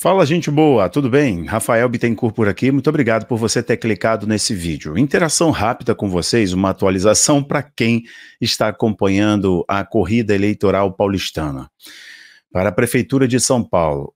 Fala, gente boa, tudo bem? Rafael Bittencourt por aqui. Muito obrigado por você ter clicado nesse vídeo. Interação rápida com vocês, uma atualização para quem está acompanhando a corrida eleitoral paulistana. Para a Prefeitura de São Paulo,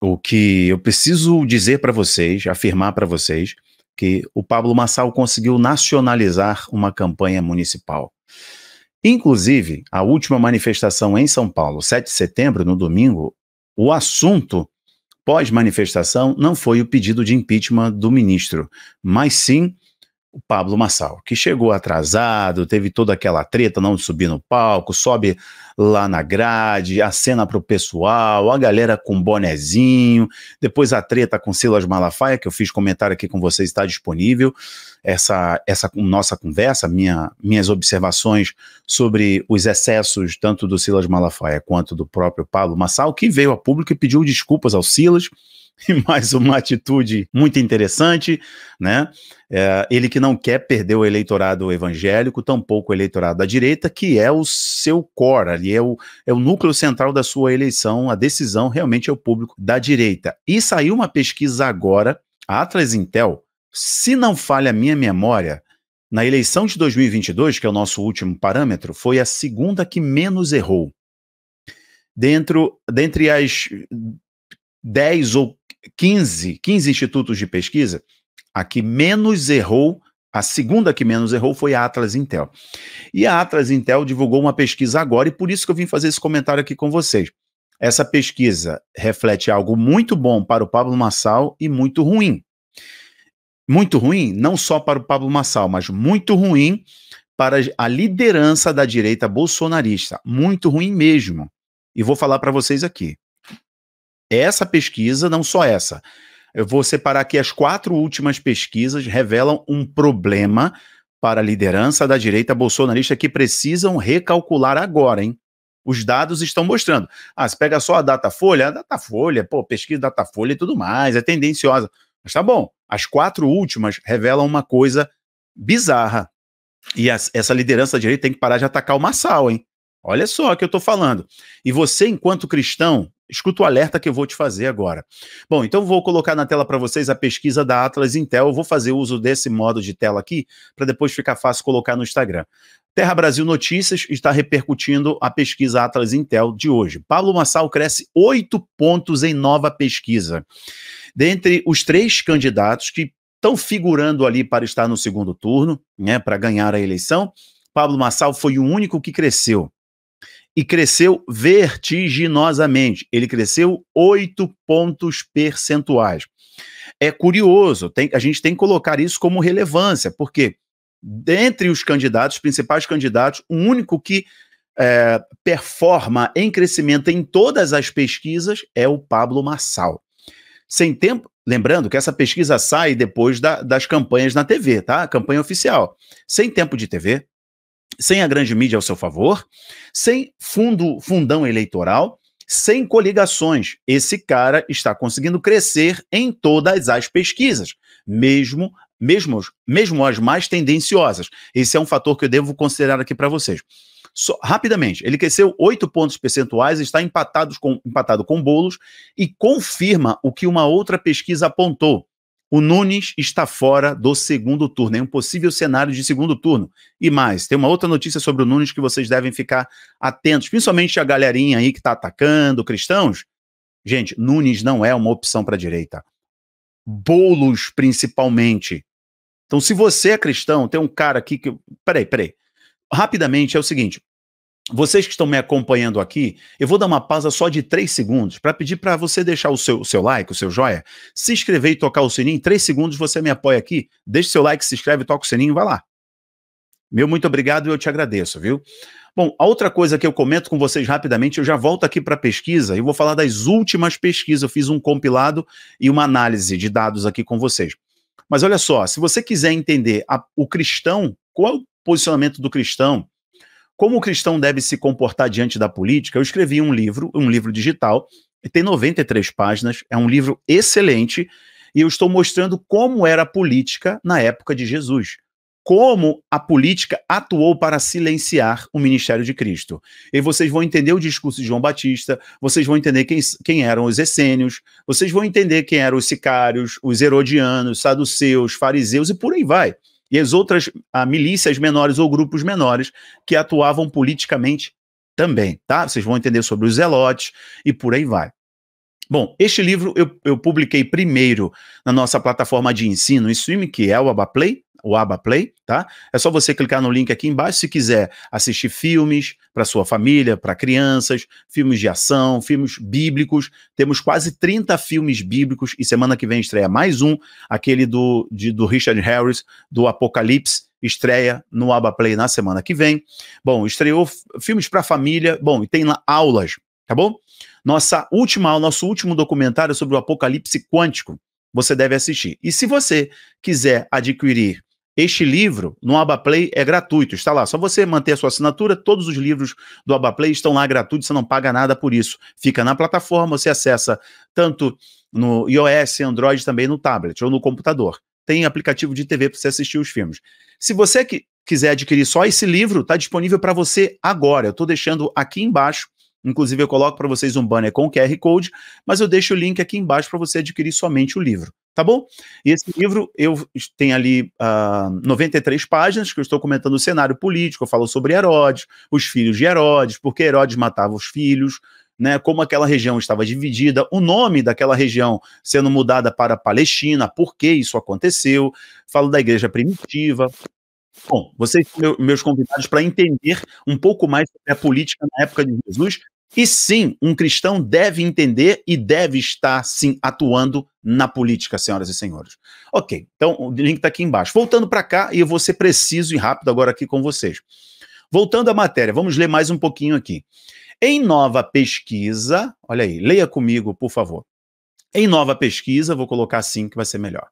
o que eu preciso dizer para vocês, afirmar para vocês, que o Pablo Massal conseguiu nacionalizar uma campanha municipal. Inclusive, a última manifestação em São Paulo, 7 de setembro, no domingo, o assunto pós-manifestação não foi o pedido de impeachment do ministro, mas sim o Pablo Massal, que chegou atrasado, teve toda aquela treta, não subir no palco, sobe lá na grade, acena pro pessoal, a galera com bonezinho, depois a treta com Silas Malafaia, que eu fiz comentário aqui com vocês, está disponível, essa, essa nossa conversa, minha, minhas observações sobre os excessos tanto do Silas Malafaia quanto do próprio Pablo Massal, que veio a público e pediu desculpas ao Silas, e mais uma atitude muito interessante, né? É, ele que não quer perder o eleitorado evangélico, tampouco o eleitorado da direita, que é o seu core, ali é o, é o núcleo central da sua eleição, a decisão realmente é o público da direita. E saiu uma pesquisa agora, a Atlas Intel, se não falha a minha memória, na eleição de 2022, que é o nosso último parâmetro, foi a segunda que menos errou. Dentro, dentre as 10 ou 15, 15 institutos de pesquisa, a que menos errou, a segunda que menos errou foi a Atlas Intel. E a Atlas Intel divulgou uma pesquisa agora, e por isso que eu vim fazer esse comentário aqui com vocês. Essa pesquisa reflete algo muito bom para o Pablo Massal e muito ruim. Muito ruim, não só para o Pablo Massal, mas muito ruim para a liderança da direita bolsonarista. Muito ruim mesmo. E vou falar para vocês aqui. Essa pesquisa, não só essa. Eu vou separar aqui as quatro últimas pesquisas, revelam um problema para a liderança da direita bolsonarista que precisam recalcular agora, hein? Os dados estão mostrando. Ah, se pega só a Datafolha, a Datafolha, pô, pesquisa Datafolha e tudo mais, é tendenciosa. Mas tá bom, as quatro últimas revelam uma coisa bizarra. E as, essa liderança da direita tem que parar de atacar o Massal, hein? Olha só o que eu tô falando. E você, enquanto cristão, Escuta o alerta que eu vou te fazer agora. Bom, então vou colocar na tela para vocês a pesquisa da Atlas Intel. Eu vou fazer uso desse modo de tela aqui para depois ficar fácil colocar no Instagram. Terra Brasil Notícias está repercutindo a pesquisa Atlas Intel de hoje. Paulo Massal cresce oito pontos em nova pesquisa. Dentre os três candidatos que estão figurando ali para estar no segundo turno, né, para ganhar a eleição, Pablo Massal foi o único que cresceu e cresceu vertiginosamente. Ele cresceu 8 pontos percentuais. É curioso, tem, a gente tem que colocar isso como relevância, porque dentre os candidatos, principais candidatos, o único que é, performa em crescimento em todas as pesquisas é o Pablo Marçal. Sem tempo, lembrando que essa pesquisa sai depois da, das campanhas na TV, tá? A campanha oficial. Sem tempo de TV, sem a grande mídia ao seu favor, sem fundo, fundão eleitoral, sem coligações. Esse cara está conseguindo crescer em todas as pesquisas, mesmo mesmo, mesmo as mais tendenciosas. Esse é um fator que eu devo considerar aqui para vocês. So, rapidamente, ele cresceu 8 pontos percentuais, está empatados com, empatado com bolos e confirma o que uma outra pesquisa apontou o Nunes está fora do segundo turno, é um possível cenário de segundo turno. E mais, tem uma outra notícia sobre o Nunes que vocês devem ficar atentos, principalmente a galerinha aí que está atacando cristãos. Gente, Nunes não é uma opção para a direita. Bolos, principalmente. Então, se você é cristão, tem um cara aqui que. Peraí, peraí. Rapidamente é o seguinte: vocês que estão me acompanhando aqui, eu vou dar uma pausa só de três segundos para pedir para você deixar o seu, o seu like, o seu joia, se inscrever e tocar o sininho. Em três segundos você me apoia aqui. Deixe seu like, se inscreve, toca o sininho, vai lá. Meu muito obrigado e eu te agradeço, viu? Bom, a outra coisa que eu comento com vocês rapidamente, eu já volto aqui para a pesquisa e vou falar das últimas pesquisas. Eu fiz um compilado e uma análise de dados aqui com vocês. Mas olha só, se você quiser entender a, o cristão, qual é o posicionamento do cristão, como o cristão deve se comportar diante da política? Eu escrevi um livro, um livro digital, e tem 93 páginas, é um livro excelente, e eu estou mostrando como era a política na época de Jesus. Como a política atuou para silenciar o ministério de Cristo. E vocês vão entender o discurso de João Batista, vocês vão entender quem, quem eram os essênios, vocês vão entender quem eram os sicários, os herodianos, saduceus, fariseus e por aí vai e as outras milícias menores ou grupos menores que atuavam politicamente também, tá? Vocês vão entender sobre os zelotes e por aí vai. Bom, este livro eu, eu, publiquei primeiro na nossa plataforma de ensino e streaming, que é o Abaplay, o Abaplay, tá? É só você clicar no link aqui embaixo se quiser assistir filmes para sua família, para crianças, filmes de ação, filmes bíblicos. Temos quase 30 filmes bíblicos e semana que vem estreia mais um, aquele do, de, do Richard Harris, do Apocalipse estreia no Abaplay na semana que vem. Bom, estreou filmes para família. Bom, e tem lá aulas tá bom? Nossa última, o nosso último documentário sobre o apocalipse quântico, você deve assistir. E se você quiser adquirir este livro no Abaplay é gratuito, está lá. Só você manter a sua assinatura, todos os livros do Abaplay estão lá gratuitos, você não paga nada por isso. Fica na plataforma, você acessa tanto no iOS, Android, também no tablet ou no computador. Tem aplicativo de TV para você assistir os filmes. Se você que quiser adquirir só esse livro, está disponível para você agora. Eu estou deixando aqui embaixo Inclusive, eu coloco para vocês um banner com QR Code, mas eu deixo o link aqui embaixo para você adquirir somente o livro, tá bom? E esse livro eu tem ali uh, ah, 93 páginas, que eu estou comentando o cenário político, eu falo sobre Herodes, os filhos de Herodes, porque Herodes matava os filhos, né, como aquela região estava dividida, o nome daquela região sendo mudada para Palestina, por que isso aconteceu, falo da igreja primitiva, Bom, vocês são meus convidados para entender um pouco mais sobre a política na época de Jesus. E sim, um cristão deve entender e deve estar, sim, atuando na política, senhoras e senhores. Ok, então o link está aqui embaixo. Voltando para cá, e eu vou ser preciso e rápido agora aqui com vocês. Voltando à matéria, vamos ler mais um pouquinho aqui. Em nova pesquisa, olha aí, leia comigo, por favor. Em nova pesquisa, vou colocar assim que vai ser melhor.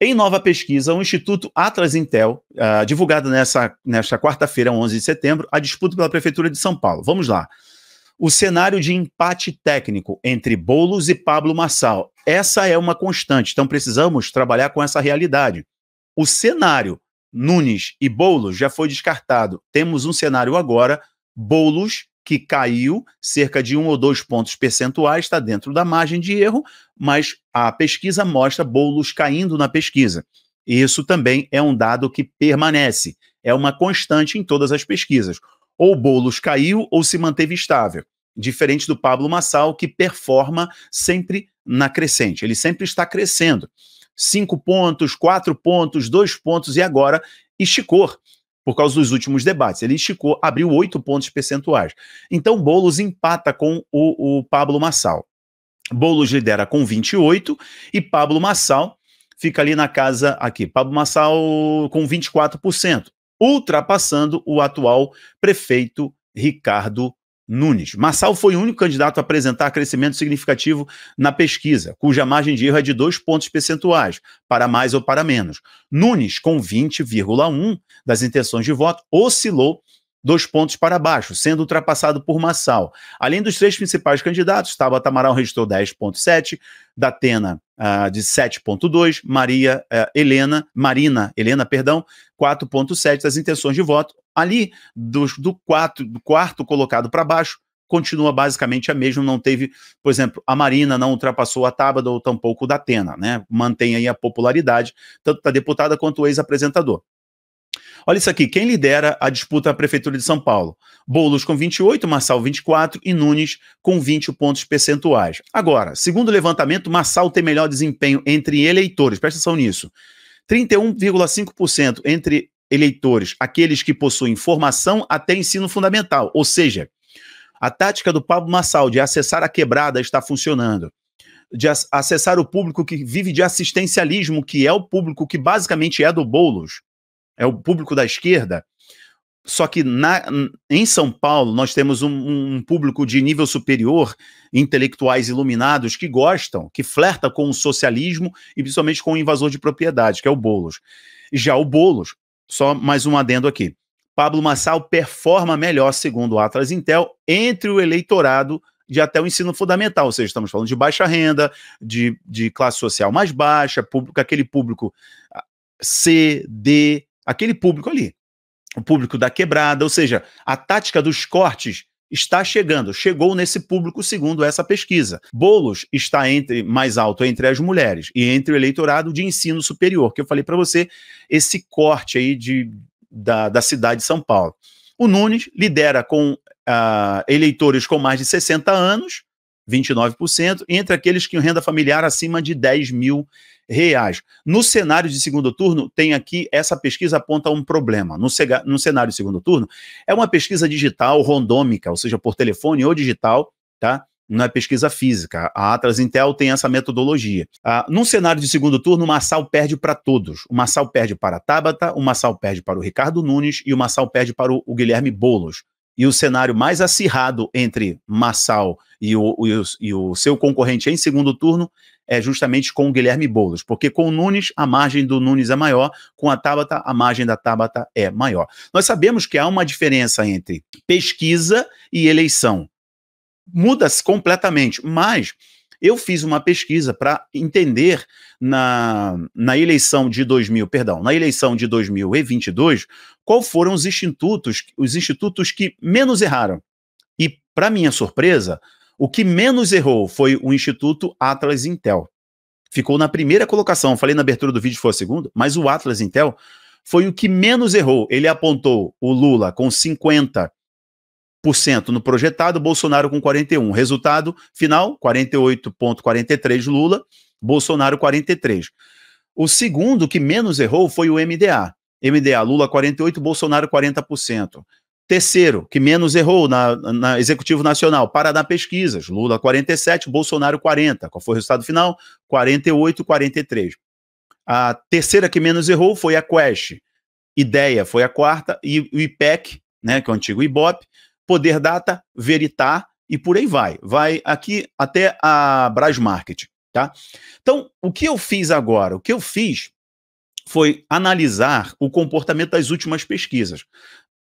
Em nova pesquisa, o Instituto Atlas Intel, uh, divulgada nessa, nesta quarta-feira, 11 de setembro, a disputa pela Prefeitura de São Paulo. Vamos lá. O cenário de empate técnico entre Bolos e Pablo Massal. Essa é uma constante, então precisamos trabalhar com essa realidade. O cenário Nunes e Bolos já foi descartado. Temos um cenário agora, Bolos que caiu cerca de um ou dois pontos percentuais, está dentro da margem de erro, mas a pesquisa mostra bolos caindo na pesquisa. Isso também é um dado que permanece, é uma constante em todas as pesquisas. Ou bolos caiu ou se manteve estável, diferente do Pablo Massal, que performa sempre na crescente, ele sempre está crescendo. Cinco pontos, quatro pontos, dois pontos e agora esticou por causa dos últimos debates. Ele esticou, abriu oito pontos percentuais. Então, Boulos empata com o, o Pablo Massal. Boulos lidera com 28 e Pablo Massal fica ali na casa aqui. Pablo Massal com 24%, ultrapassando o atual prefeito Ricardo Nunes. Massal foi o único candidato a apresentar crescimento significativo na pesquisa, cuja margem de erro é de dois pontos percentuais, para mais ou para menos. Nunes, com 20,1 das intenções de voto, oscilou dois pontos para baixo, sendo ultrapassado por Massal. Além dos três principais candidatos, Tabata Amaral registrou 10,7, Datena uh, de 7,2, Maria uh, Helena, Marina Helena, perdão, 4,7 das intenções de voto, Ali, do, do, quatro, do quarto colocado para baixo, continua basicamente a mesma, não teve, por exemplo, a Marina não ultrapassou a Tábada ou tampouco da Atena, né? Mantém aí a popularidade, tanto da deputada quanto o ex-apresentador. Olha isso aqui, quem lidera a disputa à Prefeitura de São Paulo? Boulos com 28, Marçal 24 e Nunes com 20 pontos percentuais. Agora, segundo o levantamento, Marçal tem melhor desempenho entre eleitores, presta atenção nisso. 31,5% entre eleitores aqueles que possuem formação até ensino fundamental. Ou seja, a tática do Pablo Massal de acessar a quebrada está funcionando. De acessar o público que vive de assistencialismo, que é o público que basicamente é do Boulos, é o público da esquerda. Só que na, em São Paulo nós temos um, um público de nível superior, intelectuais iluminados, que gostam, que flerta com o socialismo e principalmente com o invasor de propriedade, que é o Boulos. Já o Boulos só mais um adendo aqui. Pablo Massal performa melhor, segundo o Atlas Intel, entre o eleitorado de até o ensino fundamental, ou seja, estamos falando de baixa renda, de, de classe social mais baixa, público, aquele público ah, C, D, aquele público ali, o público da quebrada, ou seja, a tática dos cortes está chegando, chegou nesse público segundo essa pesquisa. Bolos está entre mais alto entre as mulheres e entre o eleitorado de ensino superior, que eu falei para você esse corte aí de, da, da cidade de São Paulo. O Nunes lidera com uh, eleitores com mais de 60 anos, 29%, entre aqueles que têm renda familiar acima de 10 mil reais. No cenário de segundo turno, tem aqui, essa pesquisa aponta um problema. No, no cenário de segundo turno, é uma pesquisa digital rondômica, ou seja, por telefone ou digital, tá? Não é pesquisa física. A Atlas Intel tem essa metodologia. Ah, num cenário de segundo turno, o Massal perde para todos. O Massal perde para a Tabata, o Massal perde para o Ricardo Nunes e o Massal perde para o, o Guilherme Bolos. E o cenário mais acirrado entre Massal e e o, e o, e o seu concorrente em segundo turno é justamente com o Guilherme Boulos, porque com o Nunes a margem do Nunes é maior, com a Tabata a margem da Tabata é maior. Nós sabemos que há uma diferença entre pesquisa e eleição. Muda-se completamente, mas eu fiz uma pesquisa para entender na, na eleição de 2000, perdão, na eleição de 2022, qual foram os institutos, os institutos que menos erraram. E para minha surpresa, o que menos errou foi o Instituto Atlas Intel. Ficou na primeira colocação, falei na abertura do vídeo que foi a segunda, mas o Atlas Intel foi o que menos errou. Ele apontou o Lula com 50% no projetado, Bolsonaro com 41. Resultado final, 48.43 Lula, Bolsonaro 43. O segundo que menos errou foi o MDA. MDA Lula 48, Bolsonaro 40%. Terceiro, que menos errou na, na Executivo Nacional, Paraná Pesquisas, Lula 47, Bolsonaro 40. Qual foi o resultado final? 48, 43. A terceira que menos errou foi a Quest. Ideia foi a quarta, e o IPEC, né, que é o antigo IBOP, Poder Data, Veritar, e por aí vai. Vai aqui até a Bras Market, tá? Então, o que eu fiz agora? O que eu fiz foi analisar o comportamento das últimas pesquisas.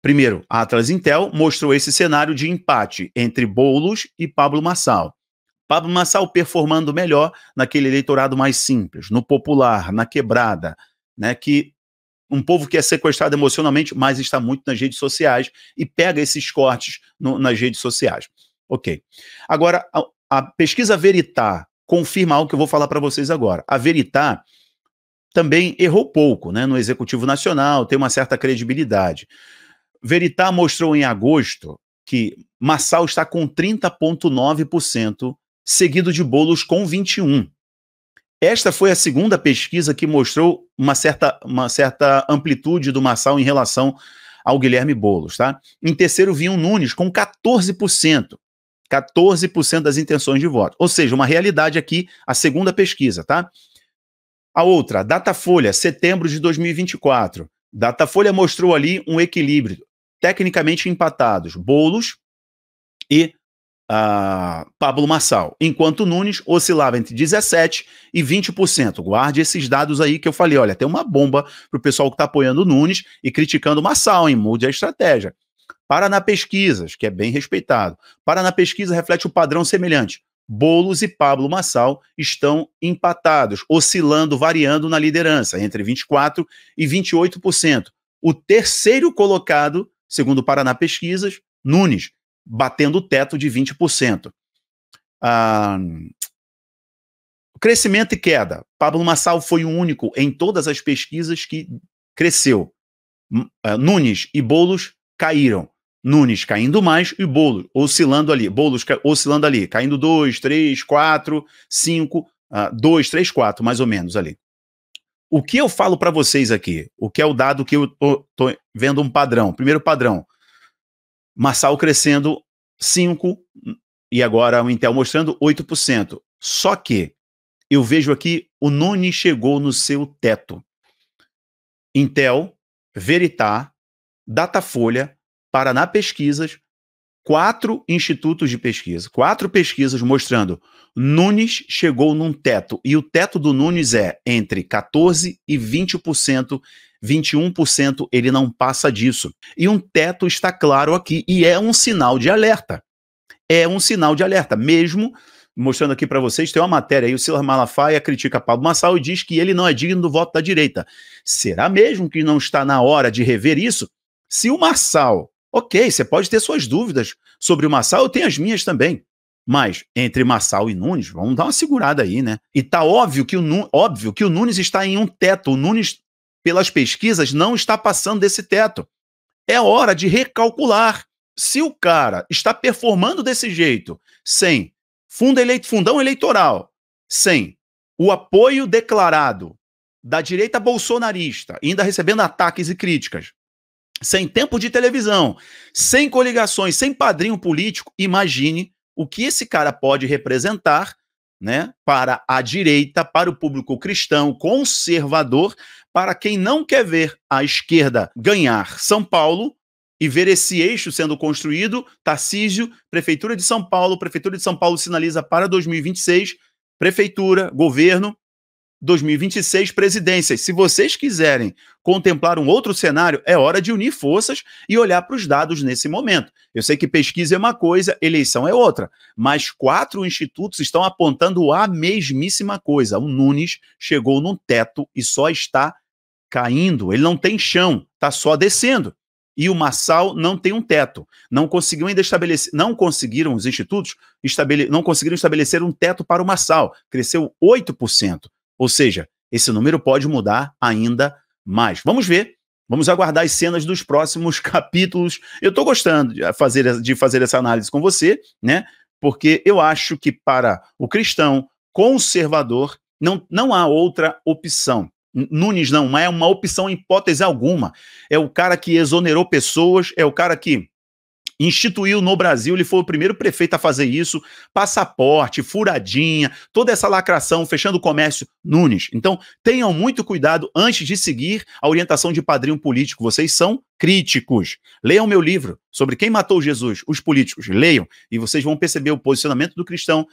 Primeiro, a Atlas Intel mostrou esse cenário de empate entre Boulos e Pablo Massal. Pablo Massal performando melhor naquele eleitorado mais simples, no popular, na quebrada, né, que um povo que é sequestrado emocionalmente, mas está muito nas redes sociais e pega esses cortes no, nas redes sociais. Ok. Agora, a, a pesquisa Veritar confirma algo que eu vou falar para vocês agora. A Veritar também errou pouco né, no Executivo Nacional, tem uma certa credibilidade. Veritá mostrou em agosto que Massal está com 30,9%, seguido de Bolos com 21%. Esta foi a segunda pesquisa que mostrou uma certa, uma certa amplitude do Massal em relação ao Guilherme Bolos, tá? Em terceiro vinha o Nunes com 14%. 14% das intenções de voto. Ou seja, uma realidade aqui, a segunda pesquisa, tá? A outra, Datafolha, setembro de 2024. Datafolha mostrou ali um equilíbrio, tecnicamente empatados Boulos e uh, Pablo Massal, enquanto Nunes oscilava entre 17% e 20%. Guarde esses dados aí que eu falei. Olha, tem uma bomba para o pessoal que está apoiando o Nunes e criticando o em Mude a estratégia. Paraná Pesquisas, que é bem respeitado. Paraná Pesquisa reflete o um padrão semelhante. Bolos e Pablo Massal estão empatados, oscilando, variando na liderança, entre 24% e 28%. O terceiro colocado segundo o Paraná Pesquisas, Nunes, batendo o teto de 20%. Ah, crescimento e queda. Pablo Massal foi o único em todas as pesquisas que cresceu. Hum, ah, Nunes e Bolos caíram. Nunes caindo mais e Boulos oscilando ali. Boulos oscilando ali, caindo 2, 3, 4, 5, 2, 3, 4, mais ou menos ali. O que eu falo para vocês aqui? O que é o dado que eu tô, tô vendo um padrão? Primeiro padrão, Massal crescendo 5 e agora o Intel mostrando 8%. Só que eu vejo aqui o Nune chegou no seu teto. Intel, Veritá, Datafolha, Paraná Pesquisas, quatro institutos de pesquisa, quatro pesquisas mostrando Nunes chegou num teto, e o teto do Nunes é entre 14% e 20%, 21% ele não passa disso. E um teto está claro aqui, e é um sinal de alerta. É um sinal de alerta, mesmo mostrando aqui para vocês, tem uma matéria aí, o Silas Malafaia critica Pablo Massal e diz que ele não é digno do voto da direita. Será mesmo que não está na hora de rever isso? Se o Marçal, ok, você pode ter suas dúvidas sobre o Marçal, eu tenho as minhas também. Mas entre Massal e Nunes, vamos dar uma segurada aí, né? E tá óbvio que o, Nunes, óbvio que o Nunes está em um teto. O Nunes, pelas pesquisas, não está passando desse teto. É hora de recalcular. Se o cara está performando desse jeito, sem fundo eleito, fundão eleitoral, sem o apoio declarado da direita bolsonarista, ainda recebendo ataques e críticas, sem tempo de televisão, sem coligações, sem padrinho político, imagine o que esse cara pode representar né, para a direita, para o público cristão conservador, para quem não quer ver a esquerda ganhar São Paulo e ver esse eixo sendo construído, Tarcísio, Prefeitura de São Paulo, Prefeitura de São Paulo sinaliza para 2026, Prefeitura, governo 2026 presidências. Se vocês quiserem contemplar um outro cenário, é hora de unir forças e olhar para os dados nesse momento. Eu sei que pesquisa é uma coisa, eleição é outra, mas quatro institutos estão apontando a mesmíssima coisa. O Nunes chegou num teto e só está caindo, ele não tem chão, está só descendo. E o Massal não tem um teto. Não conseguiu ainda estabelecer, não conseguiram os institutos estabele, não conseguiram estabelecer um teto para o Massal. Cresceu 8%. Ou seja, esse número pode mudar ainda mais. Vamos ver. Vamos aguardar as cenas dos próximos capítulos. Eu estou gostando de fazer, de fazer essa análise com você, né? Porque eu acho que para o cristão conservador não, não há outra opção. Nunes não é uma opção em hipótese alguma. É o cara que exonerou pessoas, é o cara que instituiu no Brasil, ele foi o primeiro prefeito a fazer isso, passaporte, furadinha, toda essa lacração, fechando o comércio, Nunes. Então, tenham muito cuidado antes de seguir a orientação de padrinho político, vocês são críticos. Leiam meu livro sobre quem matou Jesus, os políticos. Leiam e vocês vão perceber o posicionamento do cristão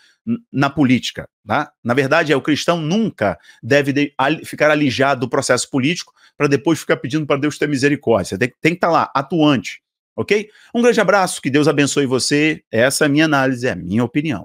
na política. Tá? Na verdade, é o cristão nunca deve de al ficar alijado do processo político para depois ficar pedindo para Deus ter misericórdia. Você tem, tem que estar tá lá, atuante, Ok? Um grande abraço, que Deus abençoe você. Essa é a minha análise, é a minha opinião.